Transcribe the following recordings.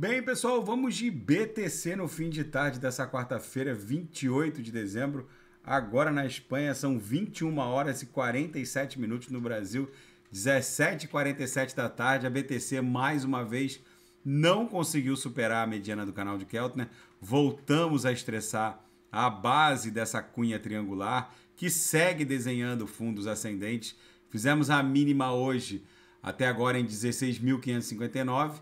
Bem, pessoal, vamos de BTC no fim de tarde dessa quarta-feira, 28 de dezembro. Agora na Espanha são 21 horas e 47 minutos no Brasil, 17h47 da tarde. A BTC mais uma vez não conseguiu superar a mediana do canal de Keltner. Voltamos a estressar a base dessa cunha triangular que segue desenhando fundos ascendentes. Fizemos a mínima hoje, até agora em 16.559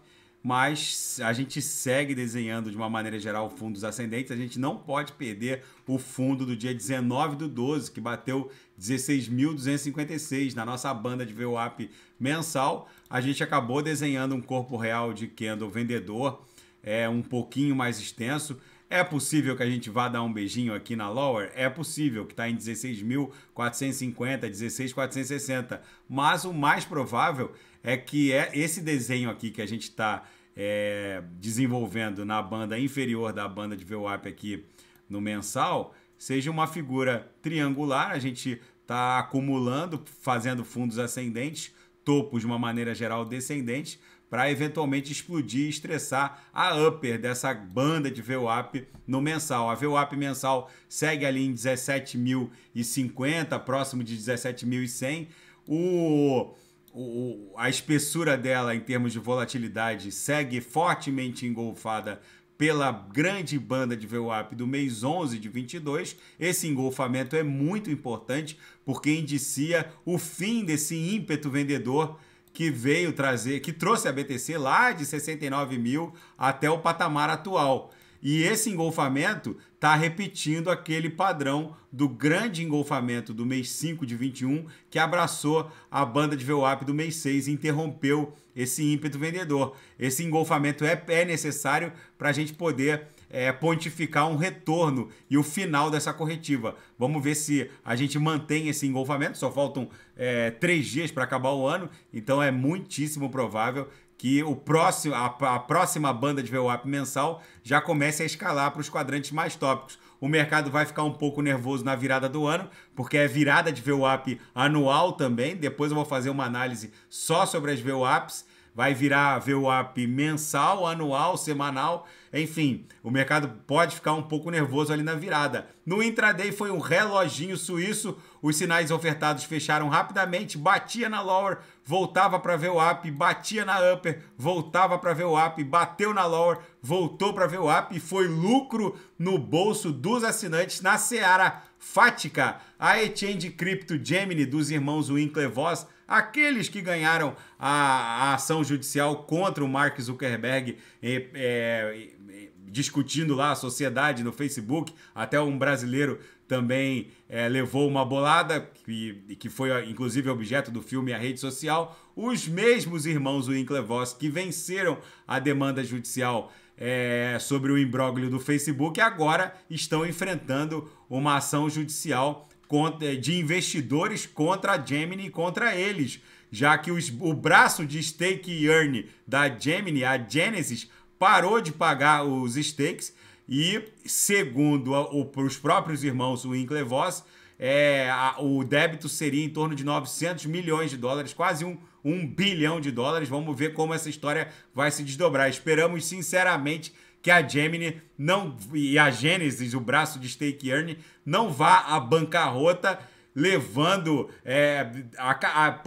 mas a gente segue desenhando de uma maneira geral fundos ascendentes. A gente não pode perder o fundo do dia 19 do 12, que bateu 16.256 na nossa banda de VWAP mensal. A gente acabou desenhando um corpo real de candle vendedor, é um pouquinho mais extenso. É possível que a gente vá dar um beijinho aqui na Lower? É possível, que está em 16.450, 16.460. Mas o mais provável é que é esse desenho aqui que a gente está é, desenvolvendo na banda inferior da banda de VWAP aqui no mensal, seja uma figura triangular, a gente está acumulando, fazendo fundos ascendentes, topos de uma maneira geral descendente, para eventualmente explodir e estressar a upper dessa banda de VWAP no mensal. A VWAP mensal segue ali em 17.050, próximo de 17.100. O o, a espessura dela em termos de volatilidade segue fortemente engolfada pela grande banda de VWAP do mês 11 de 22, esse engolfamento é muito importante porque indicia o fim desse ímpeto vendedor que veio trazer, que trouxe a BTC lá de 69 mil até o patamar atual. E esse engolfamento está repetindo aquele padrão do grande engolfamento do mês 5 de 21, que abraçou a banda de VWAP do mês 6 e interrompeu esse ímpeto vendedor. Esse engolfamento é, é necessário para a gente poder é, pontificar um retorno e o final dessa corretiva. Vamos ver se a gente mantém esse engolfamento. Só faltam é, três dias para acabar o ano, então é muitíssimo provável que o próximo, a, a próxima banda de VWAP mensal já comece a escalar para os quadrantes mais tópicos. O mercado vai ficar um pouco nervoso na virada do ano, porque é virada de VWAP anual também. Depois eu vou fazer uma análise só sobre as VWAPs. Vai virar VWAP mensal, anual, semanal. Enfim, o mercado pode ficar um pouco nervoso ali na virada. No intraday foi um reloginho suíço, os sinais ofertados fecharam rapidamente, batia na lower, voltava para ver o up, batia na upper, voltava para ver o up, bateu na lower, voltou para ver o up e foi lucro no bolso dos assinantes na seara fática. A exchange cripto Gemini dos irmãos Winklevoss Aqueles que ganharam a, a ação judicial contra o Mark Zuckerberg é, é, discutindo lá a sociedade no Facebook, até um brasileiro também é, levou uma bolada, que, que foi inclusive objeto do filme A Rede Social. Os mesmos irmãos Winklevoss que venceram a demanda judicial é, sobre o imbróglio do Facebook agora estão enfrentando uma ação judicial contra, eh, de investidores contra a Gemini e contra eles, já que os, o braço de stake earn da Gemini, a Genesis, parou de pagar os stakes e, segundo a, o, os próprios irmãos Winkler Voss, é, a, o débito seria em torno de 900 milhões de dólares, quase um, um bilhão de dólares. Vamos ver como essa história vai se desdobrar. Esperamos sinceramente que a Gemini não e a Genesis, o braço de Stake Earn, não vá à bancarrota levando é, a,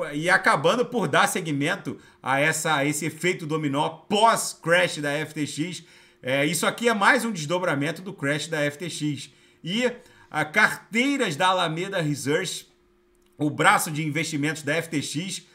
a, e acabando por dar seguimento a, essa, esse efeito dominó pós-crash da FTX. É, isso aqui é mais um desdobramento do crash da FTX. E a carteiras da Alameda Research, o braço de investimentos da FTX,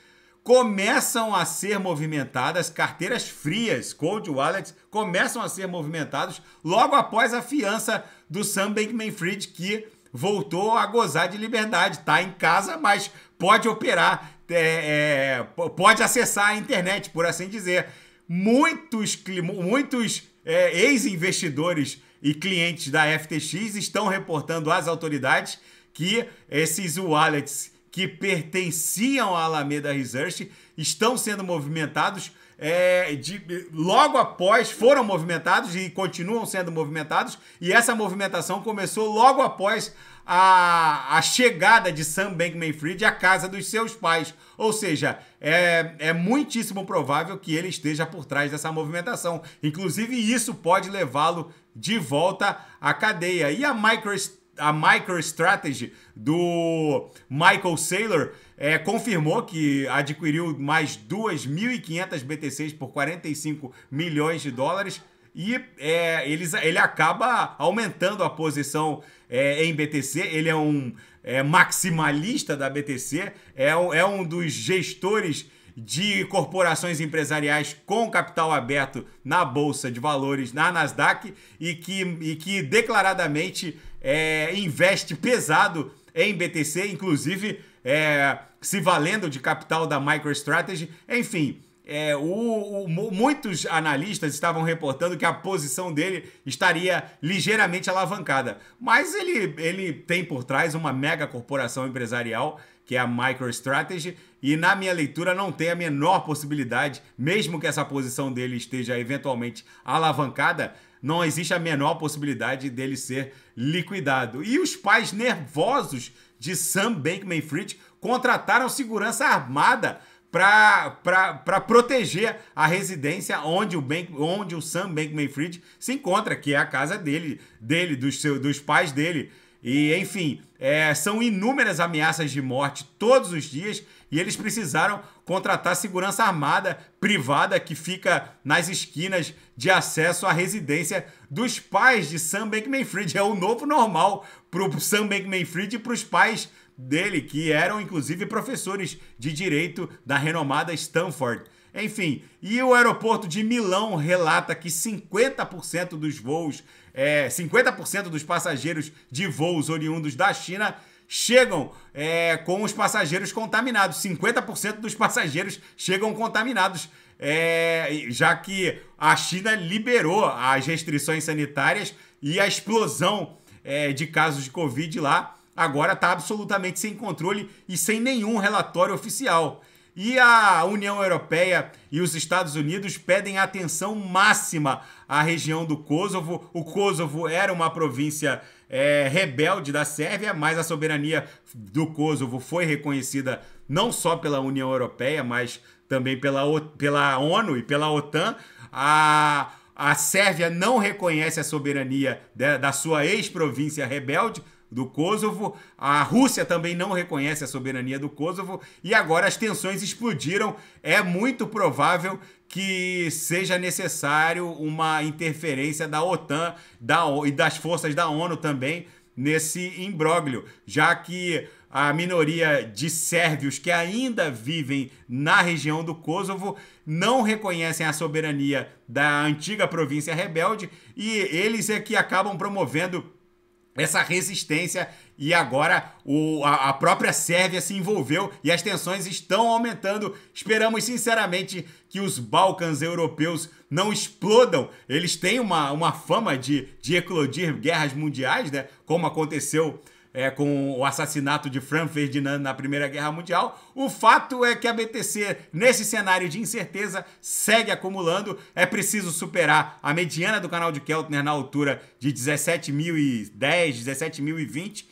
começam a ser movimentadas, carteiras frias, cold wallets, começam a ser movimentados logo após a fiança do Sam Bankman-Fried que voltou a gozar de liberdade, tá em casa, mas pode operar, é, é, pode acessar a internet, por assim dizer. Muitos, muitos é, ex-investidores e clientes da FTX estão reportando às autoridades que esses wallets que pertenciam à Alameda Research estão sendo movimentados é, de, logo após foram movimentados e continuam sendo movimentados e essa movimentação começou logo após a, a chegada de Sam Bankman-Fried à casa dos seus pais, ou seja, é, é muitíssimo provável que ele esteja por trás dessa movimentação. Inclusive isso pode levá-lo de volta à cadeia e a Microsoft a MicroStrategy do Michael Saylor é, confirmou que adquiriu mais 2.500 BTCs por 45 milhões de dólares e é, eles, ele acaba aumentando a posição é, em BTC. Ele é um é, maximalista da BTC, é, é um dos gestores de corporações empresariais com capital aberto na Bolsa de Valores, na Nasdaq, e que, e que declaradamente é, investe pesado em BTC, inclusive é, se valendo de capital da MicroStrategy. Enfim, é, o, o, muitos analistas estavam reportando que a posição dele estaria ligeiramente alavancada. Mas ele, ele tem por trás uma mega corporação empresarial que é a MicroStrategy, e na minha leitura não tem a menor possibilidade, mesmo que essa posição dele esteja eventualmente alavancada, não existe a menor possibilidade dele ser liquidado. E os pais nervosos de Sam Bankman-Fried contrataram segurança armada para proteger a residência onde o, Bank, onde o Sam Bankman-Fried se encontra, que é a casa dele, dele dos, seus dos pais dele. E, enfim, é, são inúmeras ameaças de morte todos os dias e eles precisaram contratar segurança armada privada que fica nas esquinas de acesso à residência dos pais de Sam Bankman-Fried. É o novo normal para o Sam Bankman-Fried e para os pais dele, que eram inclusive professores de direito da renomada Stanford. Enfim, e o aeroporto de Milão relata que 50% dos voos, é, 50% dos passageiros de voos oriundos da China chegam é, com os passageiros contaminados. 50% dos passageiros chegam contaminados. É, já que a China liberou as restrições sanitárias e a explosão é, de casos de Covid lá agora está absolutamente sem controle e sem nenhum relatório oficial. E a União Europeia e os Estados Unidos pedem atenção máxima à região do Kosovo. O Kosovo era uma província é, rebelde da Sérvia, mas a soberania do Kosovo foi reconhecida não só pela União Europeia, mas também pela, pela ONU e pela OTAN. A, a Sérvia não reconhece a soberania de, da sua ex-província rebelde, do Kosovo. A Rússia também não reconhece a soberania do Kosovo e agora as tensões explodiram. É muito provável que seja necessário uma interferência da OTAN da, e das forças da ONU também nesse imbróglio, já que a minoria de sérvios que ainda vivem na região do Kosovo não reconhecem a soberania da antiga província rebelde e eles é que acabam promovendo essa resistência e agora o, a, a, própria Sérvia se envolveu e as tensões estão aumentando. Esperamos sinceramente que os Balcãs europeus não explodam. Eles têm uma, uma fama de, de eclodir guerras mundiais, né? Como aconteceu é, com o assassinato de Franz Ferdinand na Primeira Guerra Mundial. O fato é que a BTC, nesse cenário de incerteza, segue acumulando. É preciso superar a mediana do canal de Keltner na altura de 17.010, 17.020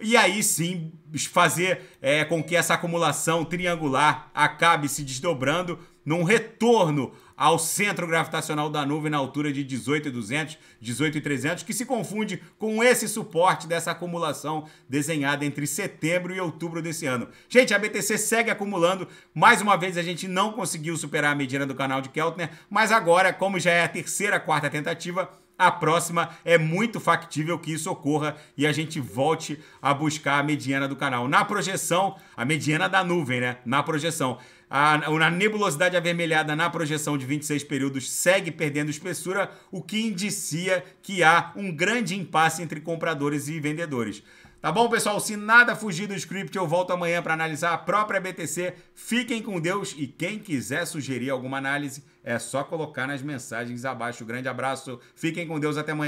e aí sim fazer é, com que essa acumulação triangular acabe se desdobrando num retorno ao centro gravitacional da nuvem na altura de 18,200, 18,300, que se confunde com esse suporte dessa acumulação desenhada entre setembro e outubro desse ano. Gente, a BTC segue acumulando. Mais uma vez, a gente não conseguiu superar a medida do canal de Keltner, mas agora, como já é a terceira, quarta tentativa, a próxima é muito factível que isso ocorra e a gente volte a buscar a mediana do canal. Na projeção, a mediana da nuvem, né? Na projeção. A, a nebulosidade avermelhada na projeção de 26 períodos segue perdendo espessura, o que indicia que há um grande impasse entre compradores e vendedores. Tá bom, pessoal? Se nada fugir do script, eu volto amanhã para analisar a própria BTC. Fiquem com Deus e quem quiser sugerir alguma análise, é só colocar nas mensagens abaixo. Grande abraço, fiquem com Deus, até amanhã.